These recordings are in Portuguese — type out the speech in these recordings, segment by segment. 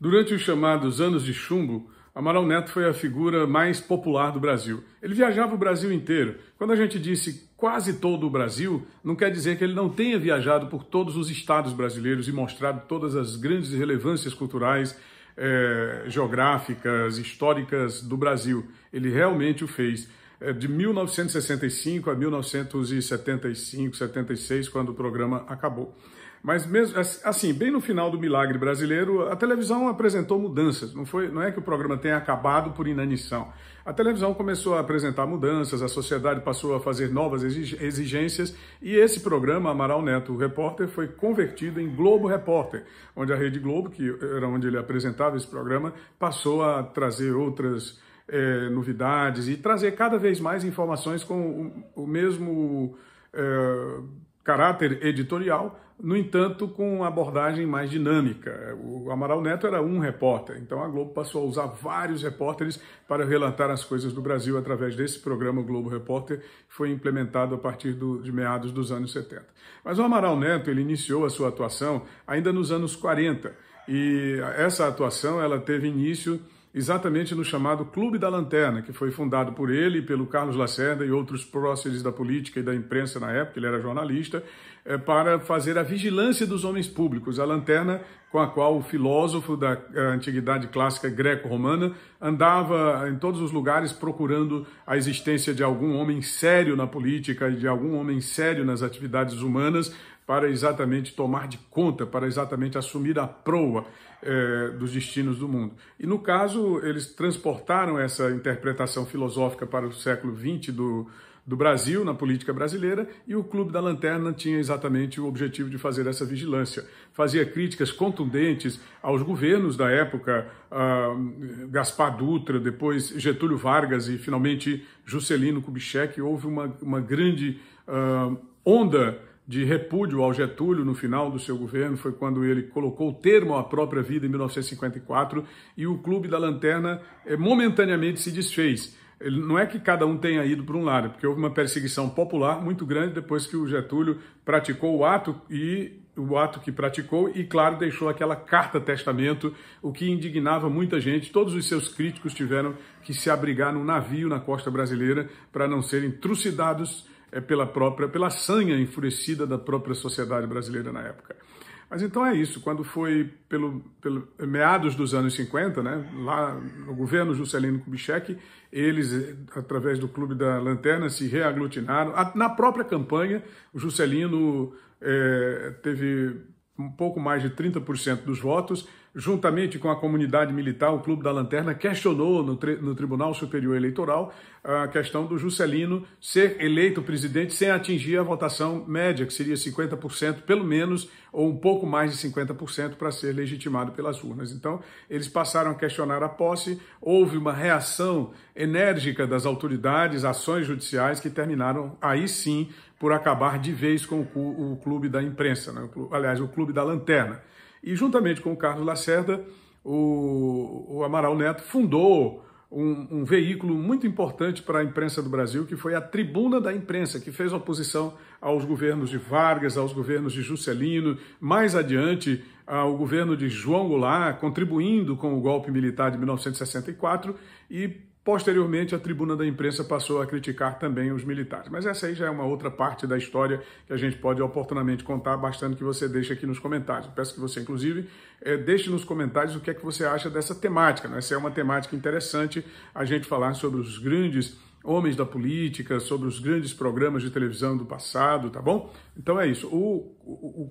Durante os chamados anos de chumbo, Amaral Neto foi a figura mais popular do Brasil. Ele viajava o Brasil inteiro. Quando a gente disse quase todo o Brasil, não quer dizer que ele não tenha viajado por todos os estados brasileiros e mostrado todas as grandes relevâncias culturais, eh, geográficas, históricas do Brasil. Ele realmente o fez eh, de 1965 a 1975, 76, quando o programa acabou. Mas mesmo assim, bem no final do milagre brasileiro, a televisão apresentou mudanças. Não foi, não é que o programa tenha acabado por inanição. A televisão começou a apresentar mudanças, a sociedade passou a fazer novas exigências e esse programa Amaral Neto, o repórter, foi convertido em Globo Repórter, onde a Rede Globo, que era onde ele apresentava esse programa, passou a trazer outras é, novidades e trazer cada vez mais informações com o, o mesmo é, caráter editorial, no entanto, com uma abordagem mais dinâmica. O Amaral Neto era um repórter, então a Globo passou a usar vários repórteres para relatar as coisas do Brasil através desse programa Globo Repórter, que foi implementado a partir do, de meados dos anos 70. Mas o Amaral Neto ele iniciou a sua atuação ainda nos anos 40, e essa atuação ela teve início exatamente no chamado Clube da Lanterna, que foi fundado por ele, pelo Carlos Lacerda e outros próceres da política e da imprensa na época, ele era jornalista, eh, para fazer a vigilância dos homens públicos, a lanterna com a qual o filósofo da eh, antiguidade clássica greco-romana andava em todos os lugares procurando a existência de algum homem sério na política e de algum homem sério nas atividades humanas para exatamente tomar de conta, para exatamente assumir a proa eh, dos destinos do mundo. E no caso, eles transportaram essa interpretação filosófica para o século XX do, do Brasil na política brasileira e o Clube da Lanterna tinha exatamente o objetivo de fazer essa vigilância. Fazia críticas contundentes aos governos da época, ah, Gaspar Dutra, depois Getúlio Vargas e finalmente Juscelino Kubitschek. Houve uma, uma grande uh, onda de repúdio ao Getúlio no final do seu governo, foi quando ele colocou o termo à própria vida em 1954 e o Clube da Lanterna eh, momentaneamente se desfez não é que cada um tenha ido para um lado, é porque houve uma perseguição popular muito grande depois que o Getúlio praticou o ato e o ato que praticou e claro deixou aquela carta testamento, o que indignava muita gente. Todos os seus críticos tiveram que se abrigar num navio na costa brasileira para não serem trucidados eh, pela própria pela sanha enfurecida da própria sociedade brasileira na época. Mas então é isso, quando foi pelo, pelo meados dos anos 50, né, lá no governo Juscelino Kubitschek, eles, através do Clube da Lanterna, se reaglutinaram. Na própria campanha, o Juscelino é, teve um pouco mais de 30% dos votos, juntamente com a comunidade militar, o Clube da Lanterna questionou no, no Tribunal Superior Eleitoral ah, a questão do Juscelino ser eleito presidente sem atingir a votação média, que seria 50%, pelo menos, ou um pouco mais de 50% para ser legitimado pelas urnas. Então, eles passaram a questionar a posse, houve uma reação enérgica das autoridades, ações judiciais que terminaram aí sim por acabar de vez com o clube da imprensa, né? aliás, o clube da lanterna. E juntamente com o Carlos Lacerda, o, o Amaral Neto fundou um, um veículo muito importante para a imprensa do Brasil, que foi a Tribuna da Imprensa, que fez oposição aos governos de Vargas, aos governos de Juscelino, mais adiante ao governo de João Goulart, contribuindo com o golpe militar de 1964 e Posteriormente, a tribuna da imprensa passou a criticar também os militares. Mas essa aí já é uma outra parte da história que a gente pode oportunamente contar, bastante que você deixe aqui nos comentários. peço que você, inclusive, eh, deixe nos comentários o que é que você acha dessa temática. Né? é uma temática interessante a gente falar sobre os grandes homens da política, sobre os grandes programas de televisão do passado, tá bom? Então é isso. O, o,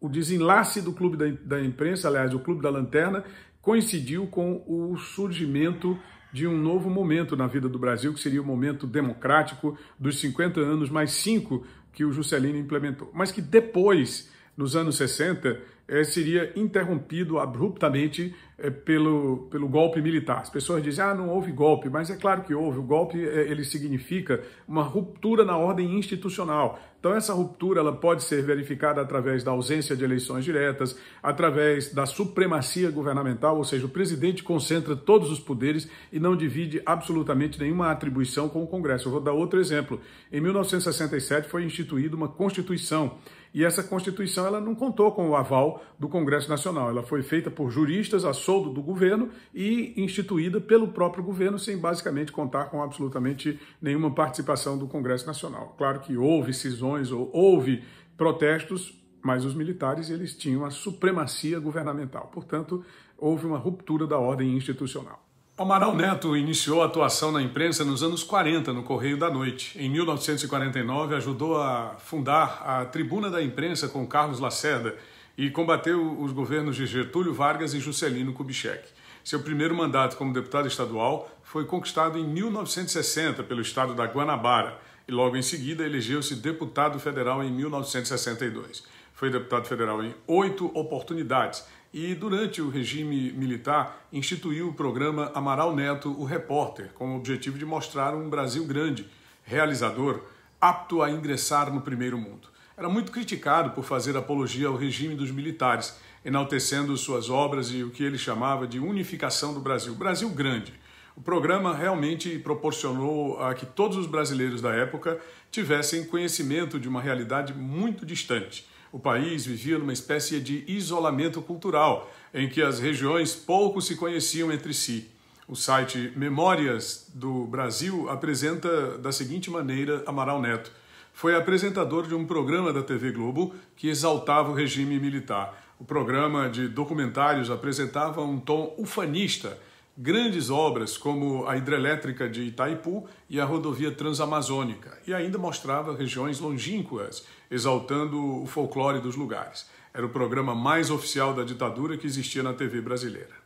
o desenlace do Clube da, da Imprensa, aliás, o Clube da Lanterna, coincidiu com o surgimento de um novo momento na vida do Brasil, que seria o momento democrático dos 50 anos mais 5 que o Juscelino implementou, mas que depois, nos anos 60, eh, seria interrompido abruptamente é, pelo, pelo golpe militar. As pessoas dizem, ah, não houve golpe, mas é claro que houve. O golpe é, ele significa uma ruptura na ordem institucional. Então essa ruptura ela pode ser verificada através da ausência de eleições diretas, através da supremacia governamental, ou seja, o presidente concentra todos os poderes e não divide absolutamente nenhuma atribuição com o Congresso. Eu vou dar outro exemplo. Em 1967 foi instituída uma Constituição e essa Constituição ela não contou com o aval do Congresso Nacional. Ela foi feita por juristas, ações soldo do governo e instituída pelo próprio governo, sem basicamente contar com absolutamente nenhuma participação do Congresso Nacional. Claro que houve cisões, houve protestos, mas os militares eles tinham a supremacia governamental. Portanto, houve uma ruptura da ordem institucional. Amaral Neto iniciou a atuação na imprensa nos anos 40, no Correio da Noite. Em 1949, ajudou a fundar a Tribuna da Imprensa com Carlos Lacerda e combateu os governos de Getúlio Vargas e Juscelino Kubitschek. Seu primeiro mandato como deputado estadual foi conquistado em 1960 pelo estado da Guanabara e logo em seguida elegeu-se deputado federal em 1962. Foi deputado federal em oito oportunidades e, durante o regime militar, instituiu o programa Amaral Neto, o Repórter, com o objetivo de mostrar um Brasil grande, realizador, apto a ingressar no primeiro mundo era muito criticado por fazer apologia ao regime dos militares, enaltecendo suas obras e o que ele chamava de unificação do Brasil, Brasil grande. O programa realmente proporcionou a que todos os brasileiros da época tivessem conhecimento de uma realidade muito distante. O país vivia numa espécie de isolamento cultural, em que as regiões pouco se conheciam entre si. O site Memórias do Brasil apresenta da seguinte maneira Amaral Neto foi apresentador de um programa da TV Globo que exaltava o regime militar. O programa de documentários apresentava um tom ufanista. Grandes obras como a hidrelétrica de Itaipu e a rodovia transamazônica, e ainda mostrava regiões longínquas, exaltando o folclore dos lugares. Era o programa mais oficial da ditadura que existia na TV brasileira.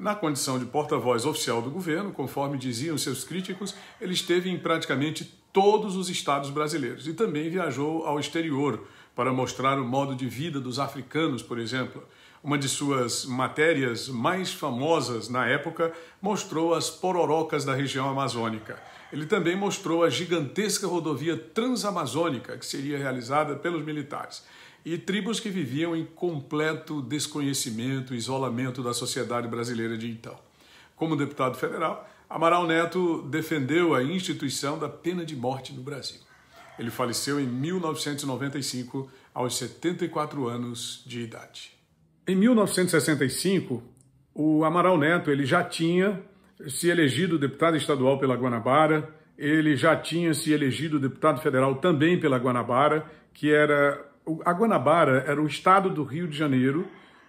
Na condição de porta-voz oficial do governo, conforme diziam seus críticos, ele esteve em praticamente todos os estados brasileiros e também viajou ao exterior para mostrar o modo de vida dos africanos, por exemplo. Uma de suas matérias mais famosas na época mostrou as pororocas da região amazônica. Ele também mostrou a gigantesca rodovia transamazônica que seria realizada pelos militares e tribos que viviam em completo desconhecimento, isolamento da sociedade brasileira de então. Como deputado federal, Amaral Neto defendeu a instituição da pena de morte no Brasil. Ele faleceu em 1995, aos 74 anos de idade. Em 1965, o Amaral Neto ele já tinha se elegido deputado estadual pela Guanabara, ele já tinha se elegido deputado federal também pela Guanabara, que era a Guanabara era o estado do Rio de Janeiro,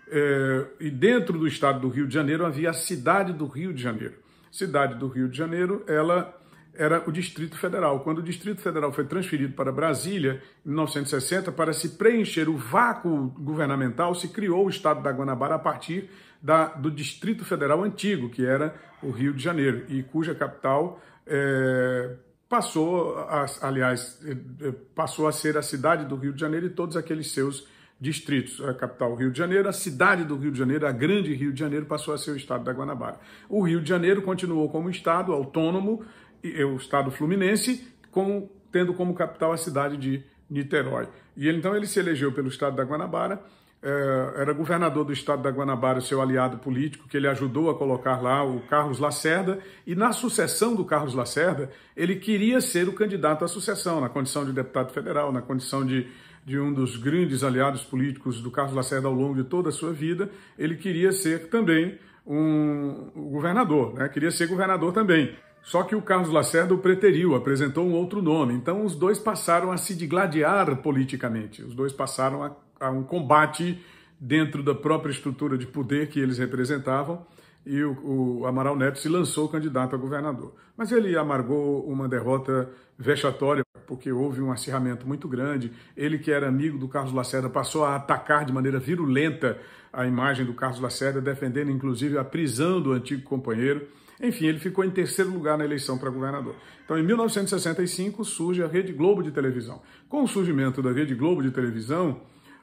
é, e dentro do estado do Rio de Janeiro havia a cidade do Rio de Janeiro. Cidade do Rio de Janeiro, ela era o Distrito Federal. Quando o Distrito Federal foi transferido para Brasília, em 1960, para se preencher o vácuo governamental, se criou o estado da Guanabara a partir da, do Distrito Federal antigo, que era o Rio de Janeiro, e cuja capital é, passou, aliás, eh, eh, passou a ser a cidade do Rio de Janeiro e todos aqueles seus distritos, a capital Rio de Janeiro, a cidade do Rio de Janeiro, a grande Rio de Janeiro, passou a ser o estado da Guanabara. O Rio de Janeiro continuou como estado autônomo, eh, o estado fluminense, com, tendo como capital a cidade de Niterói. E ele, então ele se elegeu pelo estado da Guanabara é, era governador do estado da Guanabara, seu aliado político, que ele ajudou a colocar lá o Carlos Lacerda, e na sucessão do Carlos Lacerda, ele queria ser o candidato à sucessão, na condição de deputado federal, na condição de, de um dos grandes aliados políticos do Carlos Lacerda ao longo de toda a sua vida, ele queria ser também um governador, né? queria ser governador também. Só que o Carlos Lacerda o preteriu, apresentou um outro nome. Então os dois passaram a se digladiar politicamente, os dois passaram a a um combate dentro da própria estrutura de poder que eles representavam e o, o, Amaral Neto se lançou candidato a governador. Mas ele amargou uma derrota vexatória, porque houve um acirramento muito grande. Ele, que era amigo do Carlos Lacerda, passou a atacar de maneira virulenta a imagem do Carlos Lacerda, defendendo inclusive a prisão do antigo companheiro. Enfim, ele ficou em terceiro lugar na eleição para governador. Então, em 1965, surge a Rede Globo de televisão. Com o surgimento da Rede Globo de televisão,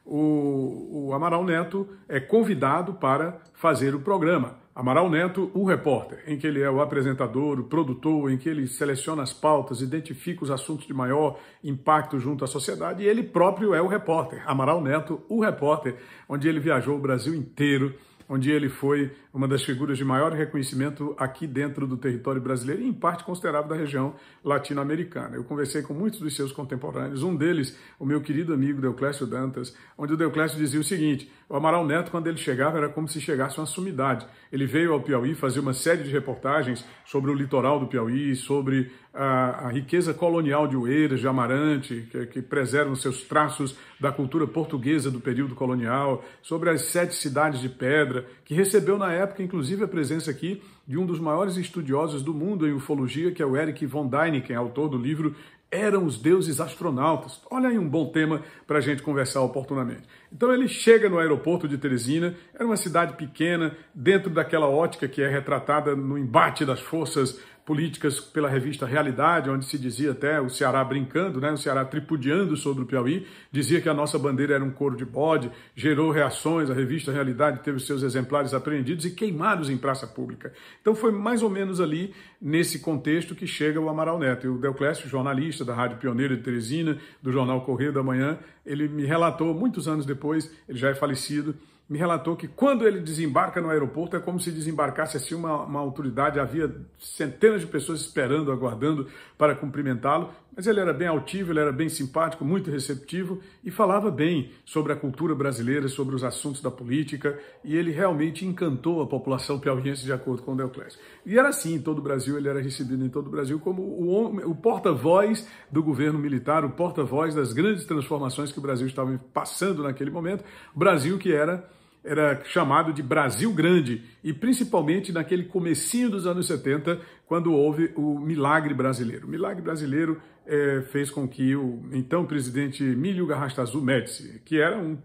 o, o Amaral Neto é convidado para fazer o programa. Amaral Neto, o repórter, em que ele é o apresentador, o produtor, em que ele seleciona as pautas, identifica os assuntos de maior impacto junto à sociedade, e ele próprio é o repórter. Amaral Neto, o repórter, onde ele viajou o Brasil inteiro onde ele foi uma das figuras de maior reconhecimento aqui dentro do território brasileiro e, em parte, considerável da região latino-americana. Eu conversei com muitos dos seus contemporâneos, um deles, o meu querido amigo Deoclésio Dantas, onde o Deoclésio dizia o seguinte: o Amaral Neto, quando ele chegava, era como se chegasse uma sumidade. Ele veio ao Piauí fazer uma série de reportagens sobre o litoral do Piauí, sobre a, a riqueza colonial de Oeiras, de Amarante, que, que preservam seus traços da cultura portuguesa do período colonial, sobre as sete cidades de pedra que recebeu na época, inclusive, a presença aqui de um dos maiores estudiosos do mundo em ufologia, que é o Eric von Däniken, é autor do livro Eram os Deuses Astronautas. Olha aí um bom tema para a gente conversar oportunamente. Então ele chega no aeroporto de Teresina, era uma cidade pequena, dentro daquela ótica que é retratada no embate das forças políticas pela revista Realidade, onde se dizia até o Ceará brincando, né, o Ceará tripudiando sobre o Piauí, dizia que a nossa bandeira era um couro de bode, gerou reações, a revista Realidade teve seus exemplares apreendidos e queimados em praça pública. Então foi mais ou menos ali, nesse contexto, que chega o Amaral Neto. E o Deoclésio, jornalista da Rádio Pioneira de Teresina, do jornal Correio da Manhã, ele me relatou, muitos anos depois, ele já é falecido, me relatou que quando ele desembarca no aeroporto é como se desembarcasse assim uma, uma autoridade, havia centenas de pessoas esperando, aguardando para cumprimentá-lo, mas ele era bem altivo, ele era bem simpático, muito receptivo e falava bem sobre a cultura brasileira, sobre os assuntos da política e ele realmente encantou a população piauiense de acordo com o Deoclésio. E era assim em todo o Brasil, ele era recebido em todo o Brasil como o, o porta-voz do governo militar, o porta-voz das grandes transformações que o Brasil estava passando naquele momento, Brasil que era era chamado de Brasil Grande, e principalmente naquele comecinho dos anos 70, quando houve o milagre brasileiro. O milagre brasileiro é, fez com que o então presidente Emílio Garrastazu Médici, que era um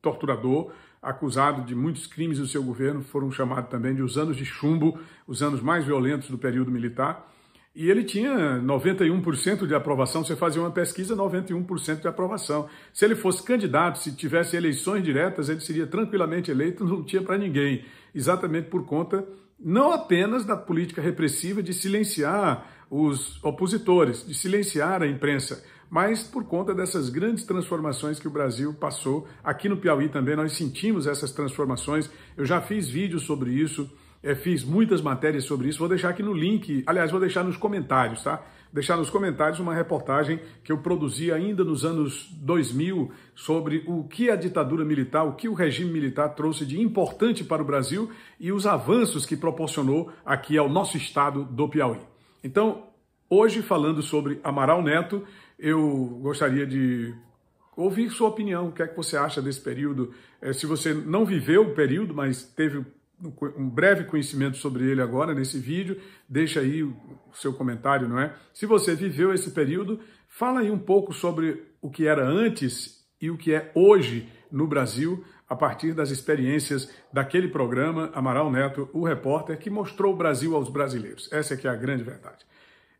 torturador, acusado de muitos crimes do seu governo, foram chamados também de os anos de chumbo, os anos mais violentos do período militar, e ele tinha 91% de aprovação. Você fazia uma pesquisa, 91% de aprovação. Se ele fosse candidato, se tivesse eleições diretas, ele seria tranquilamente eleito, não tinha para ninguém. Exatamente por conta não apenas da política repressiva de silenciar os opositores, de silenciar a imprensa, mas por conta dessas grandes transformações que o Brasil passou. Aqui no Piauí também nós sentimos essas transformações. Eu já fiz vídeos sobre isso é, fiz muitas matérias sobre isso. Vou deixar aqui no link, aliás, vou deixar nos comentários, tá? Deixar nos comentários uma reportagem que eu produzi ainda nos anos 2000 sobre o que a ditadura militar, o que o regime militar trouxe de importante para o Brasil e os avanços que proporcionou aqui ao nosso estado do Piauí. Então, hoje, falando sobre Amaral Neto, eu gostaria de ouvir sua opinião, o que é que você acha desse período. É, se você não viveu o período, mas teve um breve conhecimento sobre ele agora nesse vídeo. Deixa aí o seu comentário, não é? Se você viveu esse período, fala aí um pouco sobre o que era antes e o que é hoje no Brasil, a partir das experiências daquele programa Amaral Neto, o repórter que mostrou o Brasil aos brasileiros. Essa é que é a grande verdade.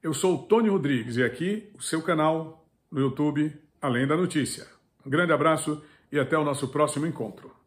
Eu sou o Tony Rodrigues e aqui o seu canal no YouTube Além da Notícia. Um grande abraço e até o nosso próximo encontro.